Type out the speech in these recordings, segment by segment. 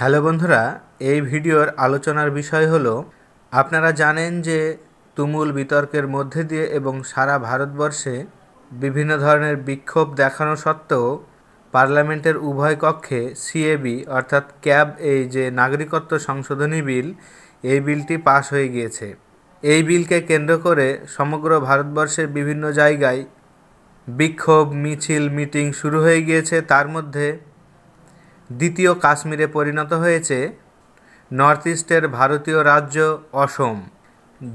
hello বন্ধুরা এই ভিডিওর আলোচনার বিষয় হলো আপনারা জানেন যে তুমুল বিতর্কের মধ্যে দিয়ে এবং সারা ভারতবর্ষে বিভিন্ন ধরনের বিক্ষোভ দেখানো সত্ত্বেও পার্লামেন্টের উভয় কক্ষে সিএবি অর্থাৎ ক্যাব এই যে নাগরিকত্ব সংশোধনী বিল এই বিলটি পাশ হয়ে গিয়েছে এই বিলকে কেন্দ্র করে সমগ্র ভারতবর্ষের বিভিন্ন জায়গায় বিক্ষোভ মিছিল মিটিং শুরু হয়ে গিয়েছে তার মধ্যে দ্বিতীয় কাশ্মীরে পরিণত হয়েছে নর্থ ইস্টের ভারতীয় রাজ্য অসম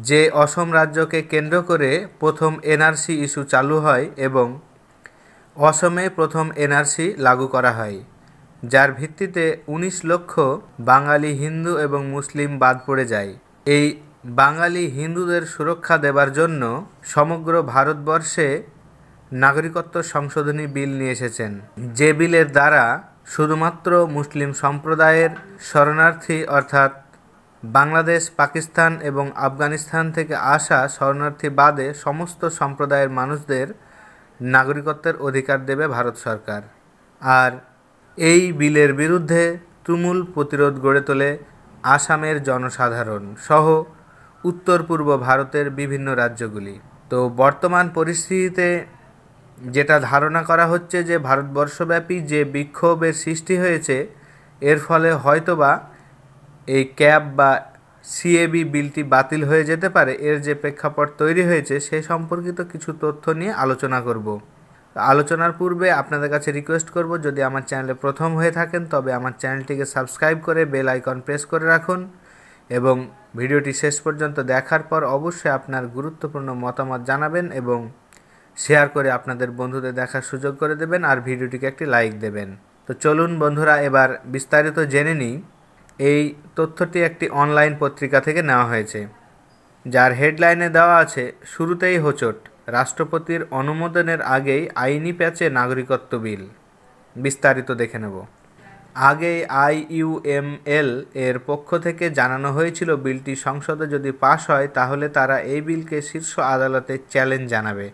যে অসম রাজ্যকে কেন্দ্র করে প্রথম এনআরসি ইস্যু চালু হয় এবং অসমে প্রথম এনআরসি লাগু করা হয় যার ভিত্তিতে ১৯ লক্ষ বাঙালি হিন্দু এবং মুসলিম বাদ পড়ে যায় এই বাঙালি হিন্দুদের সুরক্ষা দেবার জন্য সমগ্র ভারতবর্ষে নাগরিকত্ব সংশোধনী বিল নিয়ে এসেছেন যে বিলের দ্বারা শুধুমাত্র মুসলিম সম্প্রদায়ের শরণার্থী অর্থাৎ বাংলাদেশ পাকিস্তান এবং আফগানিস্তান থেকে আসা শরণার্থী বাদে সমস্ত সম্প্রদায়ের মানুষদের নাগরিকত্বের অধিকার দেবে ভারত সরকার আর এই বিলের বিরুদ্ধে তুমুল প্রতিরোধ গড়ে তোলে আসামের জনসাধারণ সহ উত্তর পূর্ব ভারতের বিভিন্ন রাজ্যগুলি তো বর্তমান পরিস্থিতিতে যেটা ধারণা করা হচ্ছে যে ভারতবর্ষব্যাপী যে বিক্ষোভের সৃষ্টি হয়েছে এর ফলে হয়তোবা এই ক্যাব বা সিএবি বিলটি বাতিল হয়ে যেতে পারে এর যে প্রেক্ষাপট তৈরি হয়েছে সে সম্পর্কিত কিছু তথ্য নিয়ে আলোচনা করব আলোচনার পূর্বে আপনাদের কাছে রিকোয়েস্ট করব যদি আমার চ্যানেলে প্রথম হয়ে থাকেন তবে আমার চ্যানেলটিকে সাবস্ক্রাইব করে বেল আইকন প্রেস করে রাখুন এবং ভিডিওটি শেষ পর্যন্ত দেখার পর অবশ্যই আপনার গুরুত্বপূর্ণ মতামত জানাবেন এবং শেয়ার করে আপনাদের বন্ধুদের দেখার সুযোগ করে দেবেন আর ভিডিওটিকে একটি লাইক দেবেন তো চলুন বন্ধুরা এবার বিস্তারিত জেনে নিই এই তথ্যটি একটি অনলাইন পত্রিকা থেকে নেওয়া হয়েছে যার হেডলাইনে দেওয়া আছে শুরুতেই হোচট রাষ্ট্রপতির অনুমোদনের আগেই আইনি প্যাচে নাগরিকত্ব বিল বিস্তারিত দেখে নেব আগে আইইউএমএল এর পক্ষ থেকে জানানো হয়েছিল বিলটি সংসদে যদি পাশ হয় তাহলে তারা এই বিলকে শীর্ষ আদালতে চ্যালেঞ্জ জানাবে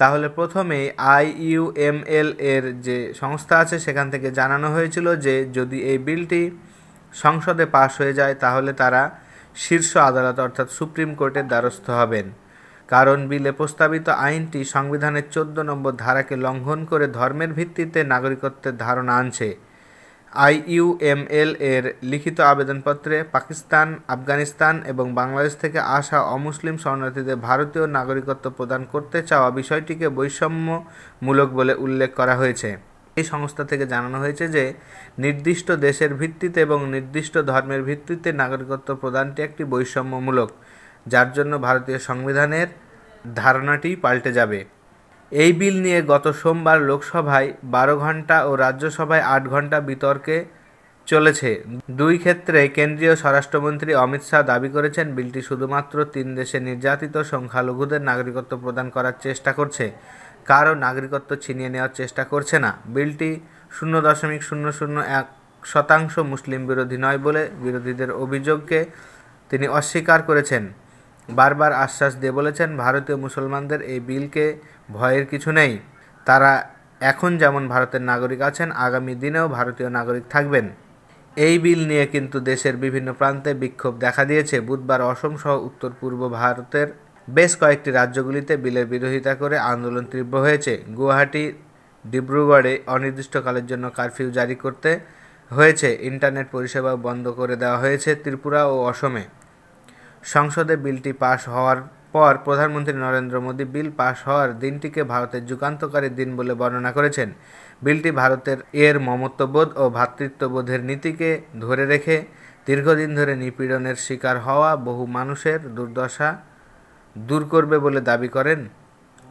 তাহলে প্রথমেই আইইউএমএল এর যে সংস্থা আছে সেখান থেকে জানানো হয়েছিল যে যদি এই বিলটি সংসদে পাশ হয়ে যায় তাহলে তারা শীর্ষ আদালত অর্থাৎ সুপ্রিম কোর্টের দ্বারস্থ হবেন কারণ বিলে প্রস্তাবিত আইনটি সংবিধানের চোদ্দ নম্বর ধারাকে লঙ্ঘন করে ধর্মের ভিত্তিতে নাগরিকত্বের ধারণা আনছে আইইউএমএল এর লিখিত আবেদনপত্রে পাকিস্তান আফগানিস্তান এবং বাংলাদেশ থেকে আসা অমুসলিম শরণার্থীদের ভারতীয় নাগরিকত্ব প্রদান করতে চাওয়া বিষয়টিকে বৈষম্যমূলক বলে উল্লেখ করা হয়েছে এই সংস্থা থেকে জানানো হয়েছে যে নির্দিষ্ট দেশের ভিত্তিতে এবং নির্দিষ্ট ধর্মের ভিত্তিতে নাগরিকত্ব প্রদানটি একটি বৈষম্যমূলক যার জন্য ভারতীয় সংবিধানের ধারণাটি পাল্টে যাবে এই বিল নিয়ে গত সোমবার লোকসভায় বারো ঘণ্টা ও রাজ্যসভায় আট ঘণ্টা বিতর্কে চলেছে দুই ক্ষেত্রে কেন্দ্রীয় স্বরাষ্ট্রমন্ত্রী অমিত শাহ দাবি করেছেন বিলটি শুধুমাত্র তিন দেশে নির্যাতিত সংখ্যালঘুদের নাগরিকত্ব প্রদান করার চেষ্টা করছে কারও নাগরিকত্ব ছিনিয়ে নেওয়ার চেষ্টা করছে না বিলটি শূন্য দশমিক শূন্য শূন্য এক শতাংশ মুসলিম বিরোধী নয় বলে বিরোধীদের অভিযোগকে তিনি অস্বীকার করেছেন বারবার আশ্বাস দিয়ে বলেছেন ভারতীয় মুসলমানদের এই বিলকে ভয়ের কিছু নেই তারা এখন যেমন ভারতের নাগরিক আছেন আগামী দিনেও ভারতীয় নাগরিক থাকবেন এই বিল নিয়ে কিন্তু দেশের বিভিন্ন প্রান্তে বিক্ষোভ দেখা দিয়েছে বুধবার অসম সহ উত্তর পূর্ব ভারতের বেশ কয়েকটি রাজ্যগুলিতে বিলের বিরোধিতা করে আন্দোলন তীব্র হয়েছে গুয়াহাটি ডিব্রুগড়ে অনির্দিষ্টকালের জন্য কারফিউ জারি করতে হয়েছে ইন্টারনেট পরিষেবা বন্ধ করে দেওয়া হয়েছে ত্রিপুরা ও অসমে সংসদে বিলটি পাশ হওয়ার পর প্রধানমন্ত্রী নরেন্দ্র মোদী বিল পাশ হওয়ার দিনটিকে ভারতের যুগান্তকারী দিন বলে বর্ণনা করেছেন বিলটি ভারতের এর মমত্ববোধ ও ভ্রাতৃত্ববোধের নীতিকে ধরে রেখে দীর্ঘদিন ধরে নিপীড়নের শিকার হওয়া বহু মানুষের দুর্দশা দূর করবে বলে দাবি করেন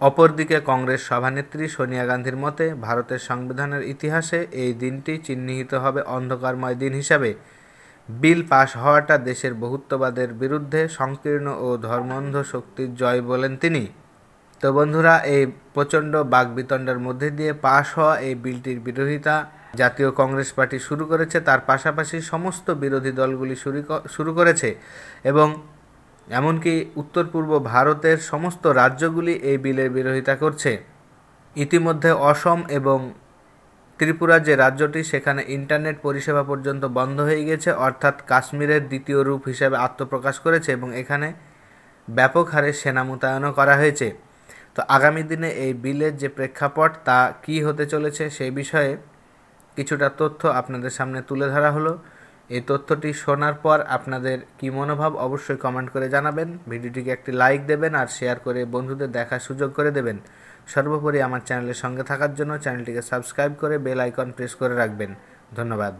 অপরদিকে কংগ্রেস সভানেত্রী সোনিয়া গান্ধীর মতে ভারতের সংবিধানের ইতিহাসে এই দিনটি চিহ্নিত হবে অন্ধকারময় দিন হিসাবে বিল পাশ হওয়াটা দেশের বহুত্ববাদের বিরুদ্ধে সংকীর্ণ ও ধর্মন্ধ শক্তির জয় বলেন তিনি তো বন্ধুরা এই প্রচণ্ড বাগবিতণ্ডার মধ্যে দিয়ে পাশ হওয়া এই বিলটির বিরোধিতা জাতীয় কংগ্রেস পার্টি শুরু করেছে তার পাশাপাশি সমস্ত বিরোধী দলগুলি শুরু করেছে এবং এমনকি উত্তর পূর্ব ভারতের সমস্ত রাজ্যগুলি এই বিলের বিরোধিতা করছে ইতিমধ্যে অসম এবং ত্রিপুরা যে রাজ্যটি সেখানে ইন্টারনেট পরিষেবা পর্যন্ত বন্ধ হয়ে গেছে অর্থাৎ কাশ্মীরের দ্বিতীয় রূপ হিসেবে আত্মপ্রকাশ করেছে এবং এখানে ব্যাপক হারে সেনা মোতায়েনও করা হয়েছে তো আগামী দিনে এই বিলের যে প্রেক্ষাপট তা কি হতে চলেছে সেই বিষয়ে কিছুটা তথ্য আপনাদের সামনে তুলে ধরা হলো এই তথ্যটি শোনার পর আপনাদের কি মনোভাব অবশ্যই কমেন্ট করে জানাবেন ভিডিওটিকে একটি লাইক দেবেন আর শেয়ার করে বন্ধুদের দেখার সুযোগ করে দেবেন সর্বোপরি আমার চ্যানেলের সঙ্গে থাকার জন্য চ্যানেলটিকে সাবস্ক্রাইব করে বেল আইকন প্রেস করে রাখবেন ধন্যবাদ